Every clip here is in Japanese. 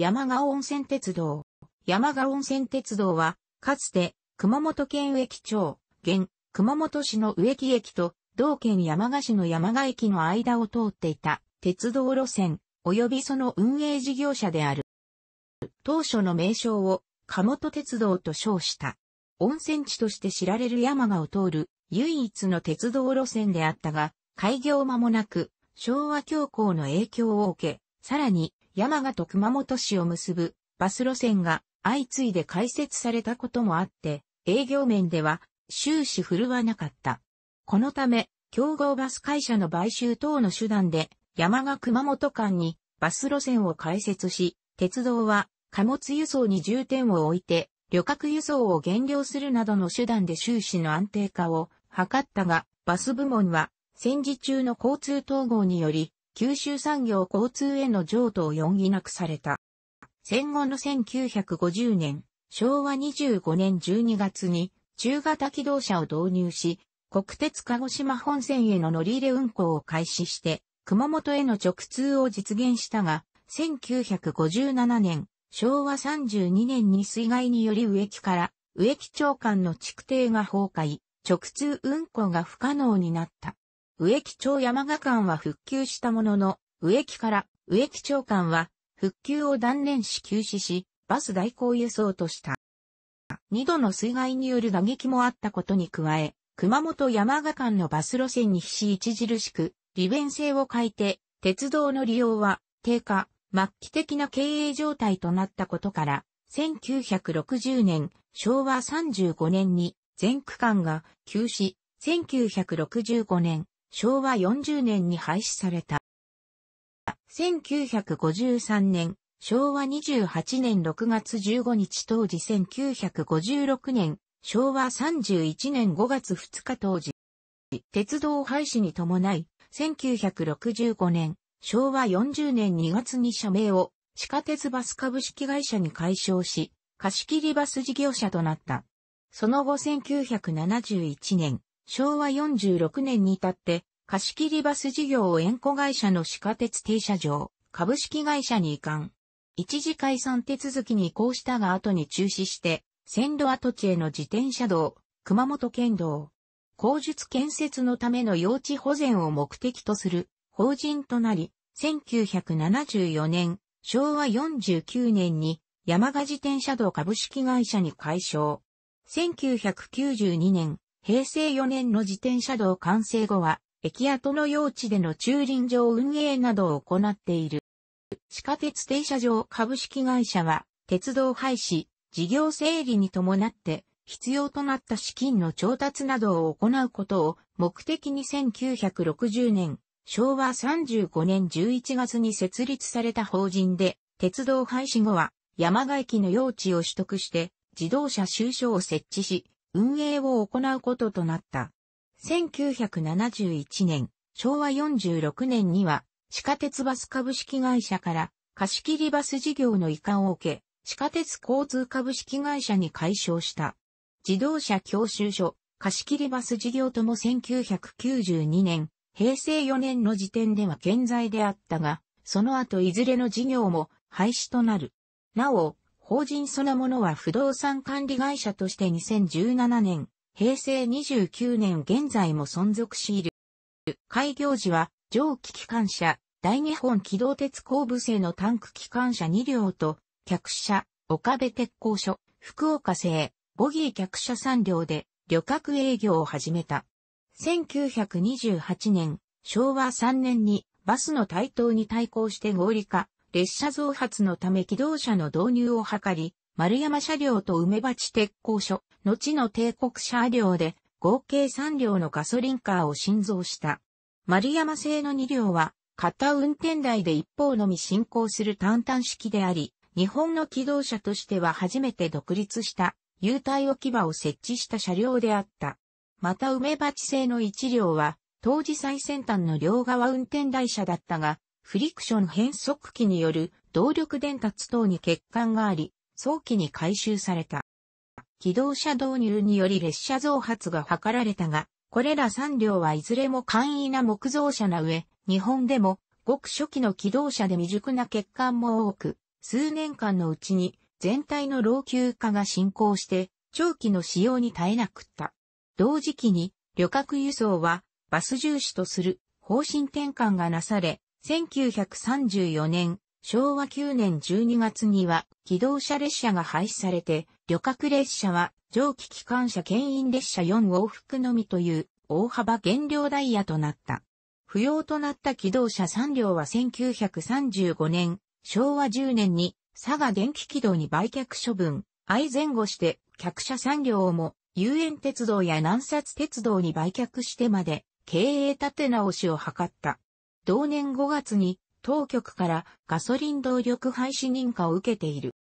山賀温泉鉄道。山賀温泉鉄道は、かつて、熊本県植木町、現、熊本市の植木駅と、同県山賀市の山賀駅の間を通っていた、鉄道路線、及びその運営事業者である。当初の名称を、鴨本鉄道と称した。温泉地として知られる山賀を通る、唯一の鉄道路線であったが、開業間もなく、昭和恐慌の影響を受け、さらに、山形と熊本市を結ぶバス路線が相次いで開設されたこともあって、営業面では終始振るわなかった。このため、競合バス会社の買収等の手段で、山が熊本間にバス路線を開設し、鉄道は貨物輸送に重点を置いて、旅客輸送を減量するなどの手段で収支の安定化を図ったが、バス部門は戦時中の交通統合により、九州産業交通への譲渡を容疑なくされた。戦後の1950年、昭和25年12月に中型機動車を導入し、国鉄鹿児島本線への乗り入れ運行を開始して、熊本への直通を実現したが、1957年、昭和32年に水害により植木から植木長官の築堤が崩壊、直通運行が不可能になった。植木町山賀間は復旧したものの、植木から植木町間は復旧を断念し休止し、バス代行輸送とした。二度の水害による打撃もあったことに加え、熊本山賀間のバス路線に必死著しく利便性を欠いて、鉄道の利用は低下、末期的な経営状態となったことから、1960年、昭和35年に全区間が休止、1965年、昭和40年に廃止された。1953年、昭和28年6月15日当時1956年、昭和31年5月2日当時。鉄道廃止に伴い、1965年、昭和40年2月に社名を地下鉄バス株式会社に解消し、貸し切りバス事業者となった。その後1971年、昭和46年に至って、貸切バス事業を円弧会社の地下鉄停車場、株式会社に移管。一時解散手続きに移行したが後に中止して、線路跡地への自転車道、熊本県道、工術建設のための用地保全を目的とする法人となり、1974年、昭和49年に山賀自転車道株式会社に解消。1992年、平成4年の自転車道完成後は、駅跡の用地での駐輪場運営などを行っている。地下鉄停車場株式会社は、鉄道廃止、事業整理に伴って、必要となった資金の調達などを行うことを目的に1960年、昭和35年11月に設立された法人で、鉄道廃止後は山賀駅の用地を取得して自動車収所を設置し、運営を行うこととなった。1971年、昭和46年には、地下鉄バス株式会社から貸切バス事業の移管を受け、地下鉄交通株式会社に解消した。自動車教習所、貸切バス事業とも1992年、平成4年の時点では健在であったが、その後いずれの事業も廃止となる。なお、法人そのものは不動産管理会社として2017年、平成29年現在も存続しいる。開業時は、蒸気機関車、大日本機動鉄工部製のタンク機関車2両と、客車、岡部鉄工所、福岡製、ボギー客車3両で、旅客営業を始めた。1928年、昭和3年にバスの台頭に対抗して合理化、列車増発のため機動車の導入を図り、丸山車両と梅鉢鉄工所、後の帝国車両で合計3両のガソリンカーを新造した。丸山製の2両は、片運転台で一方のみ進行する単単式であり、日本の機動車としては初めて独立した優待置き場を設置した車両であった。また梅鉢製の1両は、当時最先端の両側運転台車だったが、フリクション変速機による動力伝達等に欠陥があり、早期に回収された。機動車導入により列車増発が図られたが、これら3両はいずれも簡易な木造車な上、日本でもごく初期の機動車で未熟な欠陥も多く、数年間のうちに全体の老朽化が進行して、長期の使用に耐えなくった。同時期に旅客輸送はバス重視とする方針転換がなされ、1934年、昭和9年12月には、機動車列車が廃止されて、旅客列車は、蒸気機関車牽引列車4往復のみという、大幅減量ダイヤとなった。不要となった機動車3両は1935年、昭和10年に、佐賀電気軌道に売却処分、相前後して、客車3両をも、遊園鉄道や南札鉄道に売却してまで、経営立て直しを図った。同年5月に当局からガソリン動力廃止認可を受けている。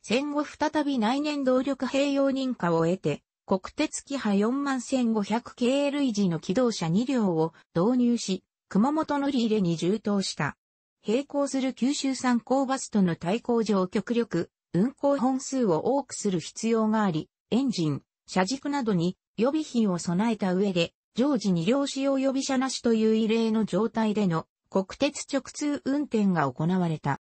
戦後再び内燃動力併用認可を得て、国鉄機派 41500KL 維持の機動車2両を導入し、熊本乗り入れに充当した。並行する九州産高バスとの対抗上極力、運行本数を多くする必要があり、エンジン、車軸などに予備品を備えた上で、常時2両使用予備車なしという異例の状態での国鉄直通運転が行われた。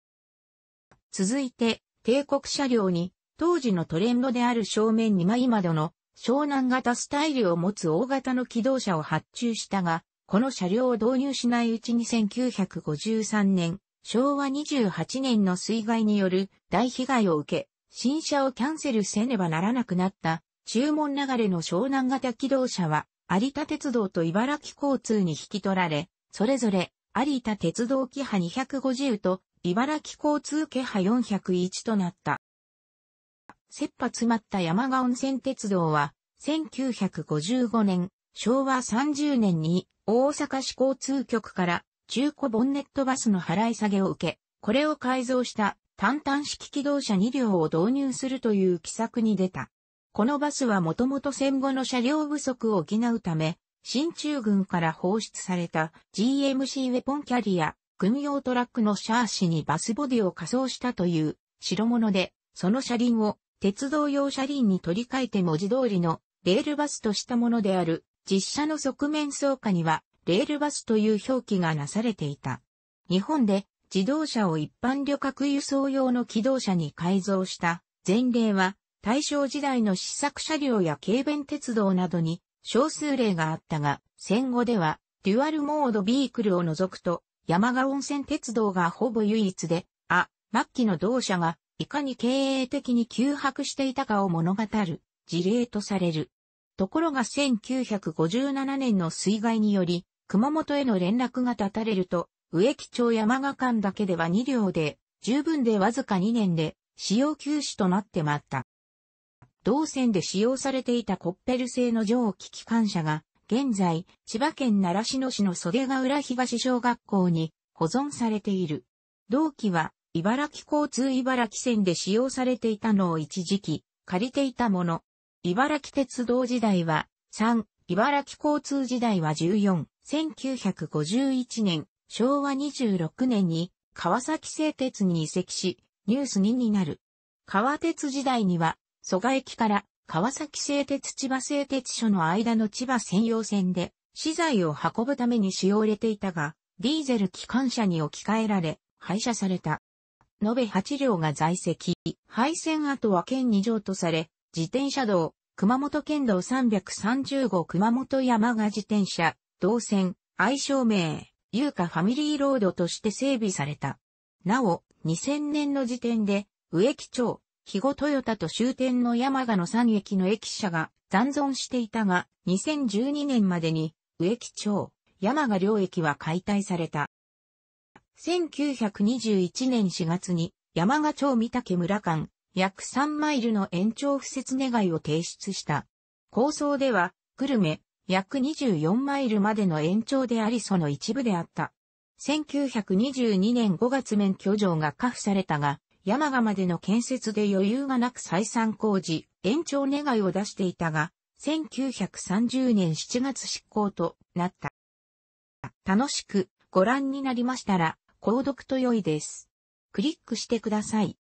続いて、帝国車両に、当時のトレンドである正面2枚窓の湘南型スタイルを持つ大型の機動車を発注したが、この車両を導入しないうちに1953年、昭和28年の水害による大被害を受け、新車をキャンセルせねばならなくなった、注文流れの湘南型機動車は、有田鉄道と茨城交通に引き取られ、それぞれ有田鉄道キハ250と茨城交通キハ401となった。切羽詰まった山賀温泉鉄道は、1955年、昭和30年に大阪市交通局から中古ボンネットバスの払い下げを受け、これを改造した単単式機動車2両を導入するという規策に出た。このバスはもともと戦後の車両不足を補うため、新中軍から放出された GMC ウェポンキャリア、軍用トラックのシャーシにバスボディを仮装したという代物で、その車輪を鉄道用車輪に取り替えて文字通りのレールバスとしたものである実車の側面草下にはレールバスという表記がなされていた。日本で自動車を一般旅客輸送用の機動車に改造した前例は大正時代の試作車両や軽便鉄道などに少数例があったが、戦後では、デュアルモードビークルを除くと、山賀温泉鉄道がほぼ唯一で、あ、末期の同社が、いかに経営的に急迫していたかを物語る事例とされる。ところが1957年の水害により、熊本への連絡が断たれると、植木町山賀間だけでは2両で、十分でわずか2年で使用休止となってまった。同線で使用されていたコッペル製の蒸気機関車が、現在、千葉県習志野市の袖ヶ浦東小学校に保存されている。同期は、茨城交通茨城線で使用されていたのを一時期、借りていたもの。茨城鉄道時代は、3、茨城交通時代は14、1951年、昭和26年に、川崎製鉄に移籍し、ニュース2になる。川鉄時代には、蘇我駅から川崎製鉄千葉製鉄所の間の千葉専用線で資材を運ぶために使用れていたが、ディーゼル機関車に置き換えられ、廃車された。延べ8両が在籍。廃線跡は県2条とされ、自転車道、熊本県道330号熊本山が自転車、道線、愛称名、優香ファミリーロードとして整備された。なお、2000年の時点で、植木町、肥後豊田と終点の山賀の3駅の駅舎が残存していたが、2012年までに植木町、山賀両駅は解体された。1921年4月に山賀町三竹村間約3マイルの延長不設願いを提出した。構想では、久留米約24マイルまでの延長でありその一部であった。1922年5月免許状が下付されたが、山賀までの建設で余裕がなく再三工事、延長願いを出していたが、1930年7月執行となった。楽しくご覧になりましたら、購読と良いです。クリックしてください。